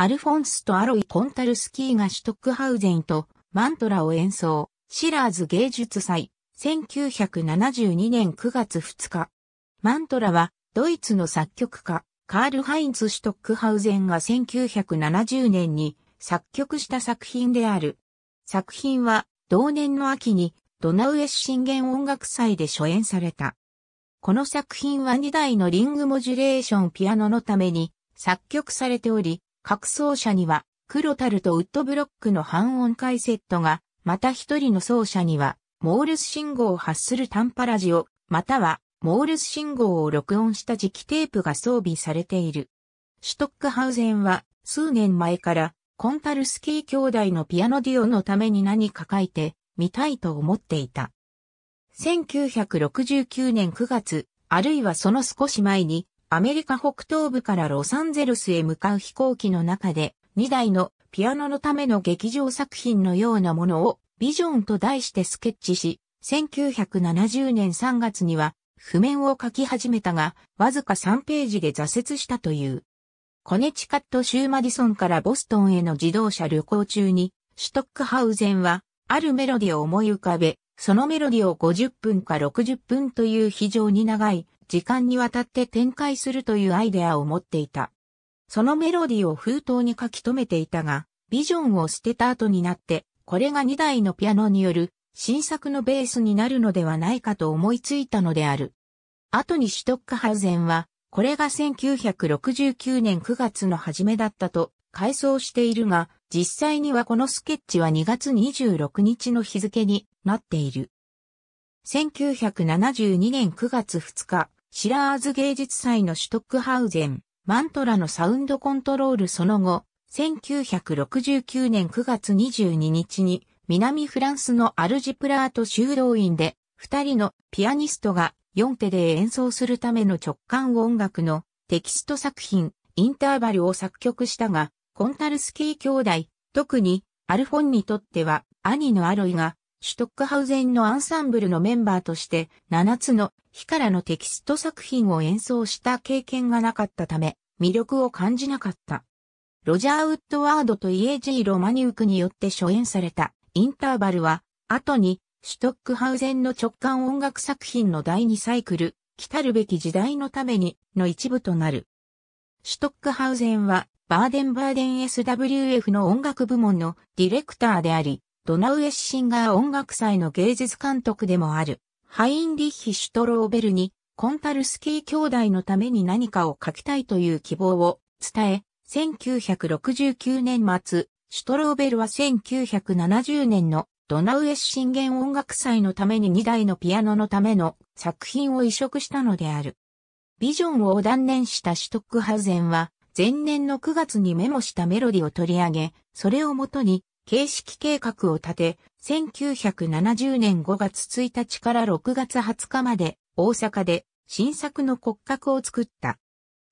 アルフォンスとアロイ・コンタルスキーがシュトックハウゼンとマントラを演奏、シラーズ芸術祭、1972年9月2日。マントラは、ドイツの作曲家、カール・ハインツ・シュトックハウゼンが1970年に作曲した作品である。作品は、同年の秋に、ドナウエス神玄音楽祭で初演された。この作品は2台のリングモジュレーションピアノのために作曲されており、各奏者には、黒樽とウッドブロックの半音階セットが、また一人の奏者には、モールス信号を発するタンパラジオ、または、モールス信号を録音した磁気テープが装備されている。シュトックハウゼンは、数年前から、コンタルスキー兄弟のピアノディオのために何か書いて、見たいと思っていた。1969年9月、あるいはその少し前に、アメリカ北東部からロサンゼルスへ向かう飛行機の中で、2台のピアノのための劇場作品のようなものをビジョンと題してスケッチし、1970年3月には譜面を書き始めたが、わずか3ページで挫折したという。コネチカット州マディソンからボストンへの自動車旅行中に、シュトックハウゼンは、あるメロディを思い浮かべ、そのメロディを50分か60分という非常に長い時間にわたって展開するというアイデアを持っていた。そのメロディーを封筒に書き留めていたが、ビジョンを捨てた後になって、これが2台のピアノによる新作のベースになるのではないかと思いついたのである。後にシュトックハウゼンは、これが1969年9月の初めだったと回想しているが、実際にはこのスケッチは2月26日の日付になっている。1972年9月2日、シラーズ芸術祭のシュトックハウゼン、マントラのサウンドコントロールその後、1969年9月22日に南フランスのアルジプラート修道院で二人のピアニストが4手で演奏するための直感音楽のテキスト作品インターバルを作曲したがコンタルスキー兄弟特にアルフォンにとっては兄のアロイがシュトックハウゼンのアンサンブルのメンバーとして7つの日からのテキスト作品を演奏した経験がなかったため魅力を感じなかった。ロジャー・ウッドワードとイエジー・ロマニュークによって初演されたインターバルは後にシュトックハウゼンの直感音楽作品の第2サイクル来るべき時代のためにの一部となる。シュトックハウゼンはバーデンバーデン SWF の音楽部門のディレクターであり、ドナウエッシンガー音楽祭の芸術監督でもある、ハインリッヒ・シュトローベルに、コンタルスキー兄弟のために何かを書きたいという希望を伝え、1969年末、シュトローベルは1970年のドナウエッシンゲ音楽祭のために2台のピアノのための作品を移植したのである。ビジョンを断念したシュトックハゼンは、前年の9月にメモしたメロディを取り上げ、それをもとに形式計画を立て、1970年5月1日から6月20日まで大阪で新作の骨格を作った。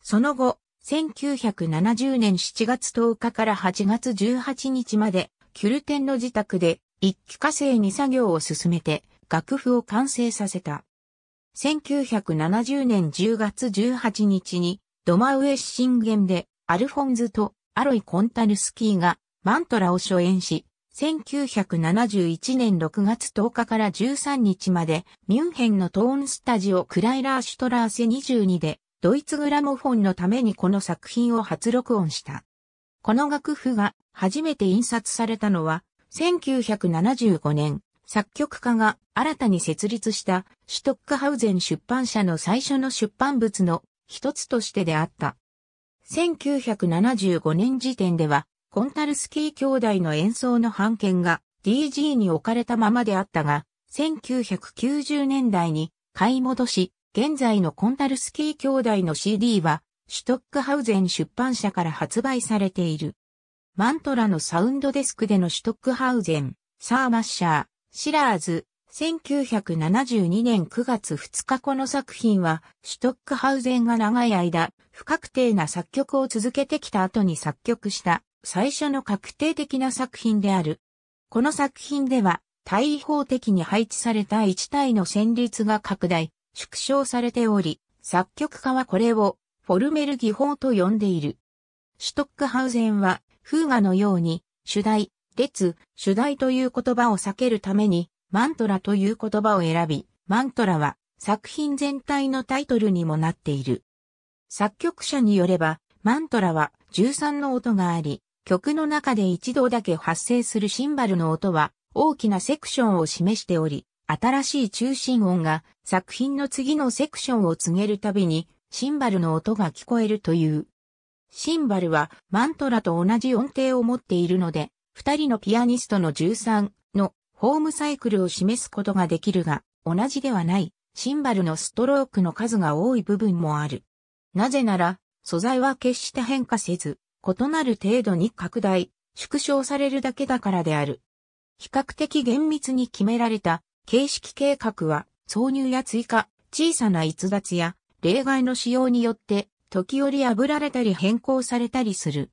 その後、1970年7月10日から8月18日まで、キュルテンの自宅で一気化成に作業を進めて楽譜を完成させた。1970年10月18日に、ドマウエッシンゲンでアルフォンズとアロイ・コンタルスキーがマントラを初演し、1971年6月10日から13日まで、ミュンヘンのトーンスタジオクライラーシュトラーセ22で、ドイツグラモフォンのためにこの作品を初録音した。この楽譜が初めて印刷されたのは、1975年、作曲家が新たに設立したシュトックハウゼン出版社の最初の出版物の一つとしてであった。1975年時点ではコンタルスキー兄弟の演奏の版権が DG に置かれたままであったが、1990年代に買い戻し、現在のコンタルスキー兄弟の CD は、シュトックハウゼン出版社から発売されている。マントラのサウンドデスクでのシュトックハウゼン、サーマッシャー、シラーズ、1972年9月2日この作品は、シュトックハウゼンが長い間、不確定な作曲を続けてきた後に作曲した最初の確定的な作品である。この作品では、対位法的に配置された1体の旋律が拡大、縮小されており、作曲家はこれをフォルメル技法と呼んでいる。シュトックハウゼンは、フーガのように、主題、列、主題という言葉を避けるために、マントラという言葉を選び、マントラは作品全体のタイトルにもなっている。作曲者によれば、マントラは13の音があり、曲の中で一度だけ発生するシンバルの音は大きなセクションを示しており、新しい中心音が作品の次のセクションを告げるたびにシンバルの音が聞こえるという。シンバルはマントラと同じ音程を持っているので、二人のピアニストの13のホームサイクルを示すことができるが、同じではないシンバルのストロークの数が多い部分もある。なぜなら、素材は決して変化せず、異なる程度に拡大、縮小されるだけだからである。比較的厳密に決められた形式計画は挿入や追加、小さな逸脱や例外の使用によって時折破られたり変更されたりする。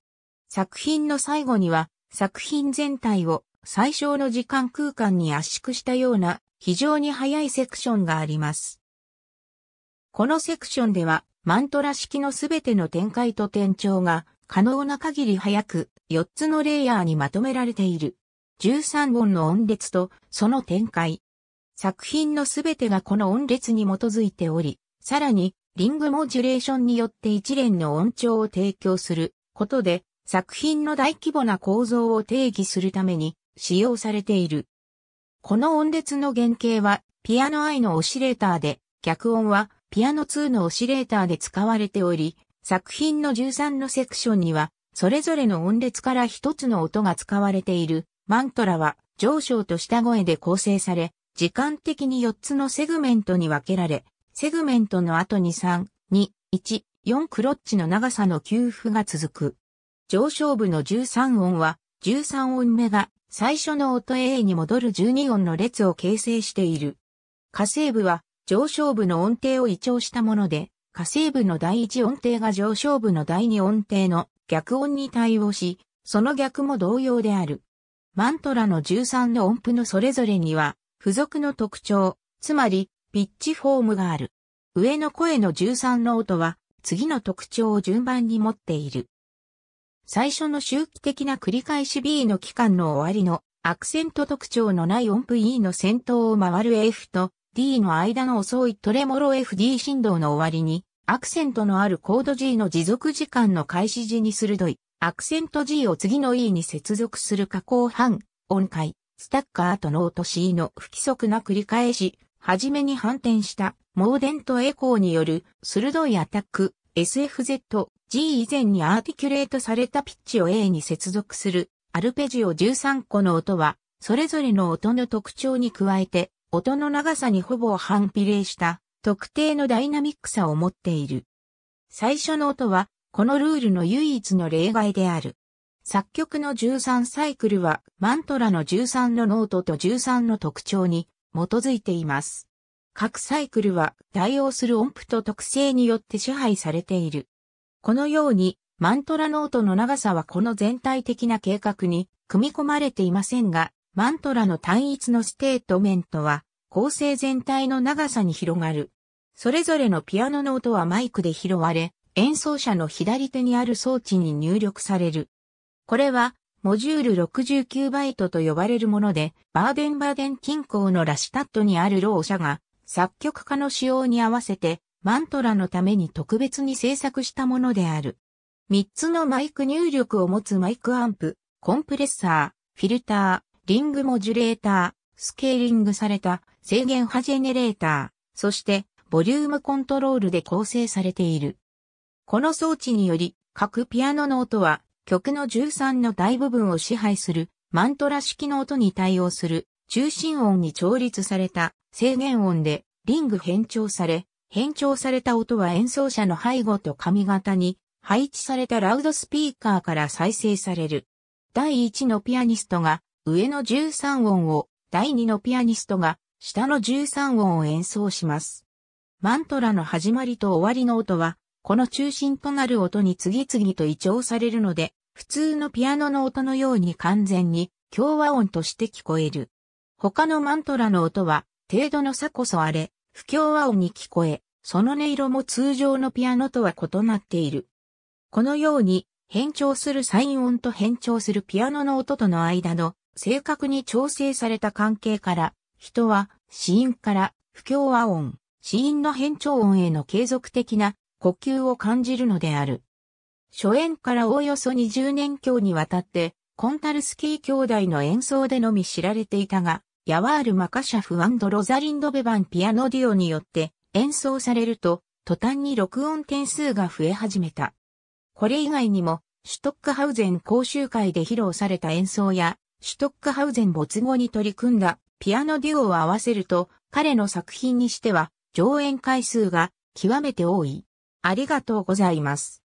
作品の最後には作品全体を最小の時間空間に圧縮したような非常に早いセクションがあります。このセクションではマントラ式のすべての展開と転調が可能な限り早く4つのレイヤーにまとめられている。13本の音列とその展開。作品のすべてがこの音列に基づいており、さらにリングモジュレーションによって一連の音調を提供することで作品の大規模な構造を定義するために使用されている。この音列の原型はピアノ I のオシレーターで、逆音はピアノ2のオシレーターで使われており、作品の13のセクションには、それぞれの音列から一つの音が使われている、マントラは上昇と下声で構成され、時間的に4つのセグメントに分けられ、セグメントの後に3、2、1、4クロッチの長さの給付が続く。上昇部の13音は、13音目が最初の音 A に戻る12音の列を形成している。下声部は上昇部の音程を移調したもので、火星部の第一音程が上昇部の第二音程の逆音に対応し、その逆も同様である。マントラの13の音符のそれぞれには、付属の特徴、つまり、ピッチフォームがある。上の声の13の音は、次の特徴を順番に持っている。最初の周期的な繰り返し B の期間の終わりのアクセント特徴のない音符 E の先頭を回る F と D の間の遅いトレモロ FD 振動の終わりに、アクセントのあるコード G の持続時間の開始時に鋭い、アクセント G を次の E に接続する加工半、音階、スタッカーとノート C の不規則な繰り返し、はじめに反転した、モーデントエコーによる、鋭いアタック、SFZ、G 以前にアーティキュレートされたピッチを A に接続する、アルペジオ13個の音は、それぞれの音の特徴に加えて、音の長さにほぼ反比例した特定のダイナミックさを持っている。最初の音は、このルールの唯一の例外である。作曲の13サイクルは、マントラの13のノートと13の特徴に基づいています。各サイクルは対応する音符と特性によって支配されている。このように、マントラノートの長さはこの全体的な計画に組み込まれていませんが、マントラの単一のステートメントは構成全体の長さに広がる。それぞれのピアノの音はマイクで拾われ、演奏者の左手にある装置に入力される。これは、モジュール69バイトと呼ばれるもので、バーデンバーデン近郊のラシタットにあるろう者が、作曲家の使用に合わせて、マントラのために特別に制作したものである。3つのマイク入力を持つマイクアンプ、コンプレッサー、フィルター、リングモジュレーター、スケーリングされた制限波ジェネレーター、そしてボリュームコントロールで構成されている。この装置により、各ピアノの音は曲の13の大部分を支配するマントラ式の音に対応する中心音に調律された制限音でリング変調され、変調された音は演奏者の背後と髪型に配置されたラウドスピーカーから再生される。第1のピアニストが上の13音を第2のピアニストが下の13音を演奏します。マントラの始まりと終わりの音は、この中心となる音に次々と移調されるので、普通のピアノの音のように完全に共和音として聞こえる。他のマントラの音は、程度の差こそあれ、不協和音に聞こえ、その音色も通常のピアノとは異なっている。このように、変調するサイン音と変調するピアノの音との間の正確に調整された関係から、人は、死因から不協和音、死因の変調音への継続的な呼吸を感じるのである。初演からおおよそ20年強にわたって、コンタルスキー兄弟の演奏でのみ知られていたが、ヤワール・マカシャフロザリンド・ベバンピアノディオによって演奏されると、途端に録音点数が増え始めた。これ以外にも、シュトックハウゼン講習会で披露された演奏や、シュトックハウゼン没後に取り組んだピアノデュオを合わせると、彼の作品にしては上演回数が極めて多い。ありがとうございます。